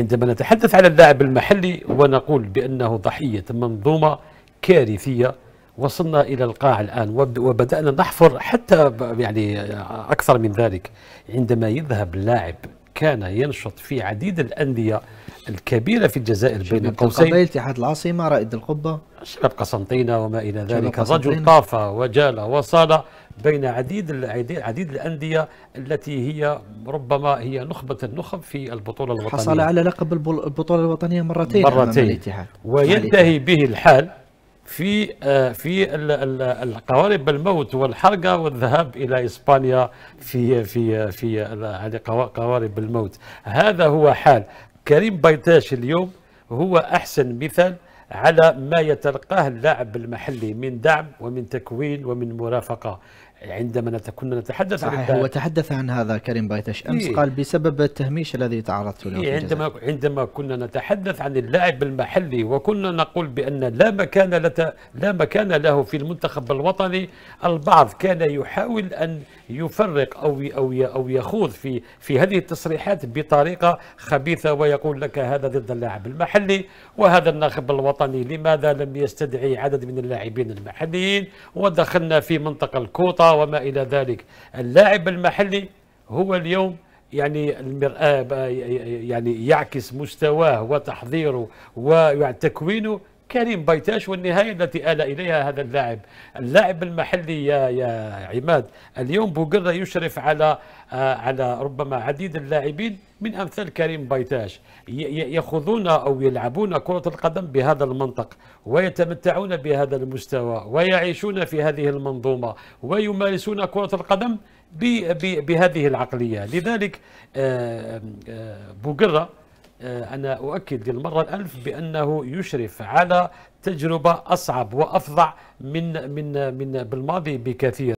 عندما نتحدث على اللاعب المحلي ونقول بأنه ضحية منظومة كارثية وصلنا إلى القاع الآن وبدأنا نحفر حتى يعني أكثر من ذلك عندما يذهب اللاعب كان ينشط في عديد الأندية الكبيرة في الجزائر بين قوسين اتحاد العاصمة رائد القبة شباب قسنطينة وما إلى ذلك رجل طاف وجال وصال بين عديد عديد الأندية التي هي ربما هي نخبة النخب في البطولة الوطنية حصل على لقب البطولة الوطنية مرتين مرتين وينتهي به الحال في آه، في القوارب الموت والحرقه والذهاب الى اسبانيا في في في هذه قوارب الموت هذا هو حال كريم بيتاش اليوم هو احسن مثال على ما يتلقاه اللاعب المحلي من دعم ومن تكوين ومن مرافقه عندما كنا نتحدث صحيح هو تحدث عن هذا كريم بايتش امس إيه؟ قال بسبب التهميش الذي تعرضت له إيه عندما عندما كنا نتحدث عن اللاعب المحلي وكنا نقول بان لا مكان لت... لا مكان له في المنتخب الوطني البعض كان يحاول ان يفرق او او او يخوض في في هذه التصريحات بطريقه خبيثه ويقول لك هذا ضد اللاعب المحلي وهذا الناخب الوطني لماذا لم يستدعي عدد من اللاعبين المحليين ودخلنا في منطقه الكوطه وما إلى ذلك اللاعب المحلي هو اليوم يعني المرآة يعني يعكس مستواه وتحضيره وتكوينه كريم بيتاش والنهايه التي آل اليها هذا اللاعب، اللاعب المحلي يا يا عماد اليوم بوقره يشرف على آه، على ربما عديد اللاعبين من امثال كريم بيتاش ياخذون او يلعبون كره القدم بهذا المنطق ويتمتعون بهذا المستوى ويعيشون في هذه المنظومه ويمارسون كره القدم بهذه العقليه، لذلك آه، آه، بوقره آه، أنا أؤكد للمرة الألف بأنه يشرف على تجربة أصعب وأفظع من من من بالماضي بكثير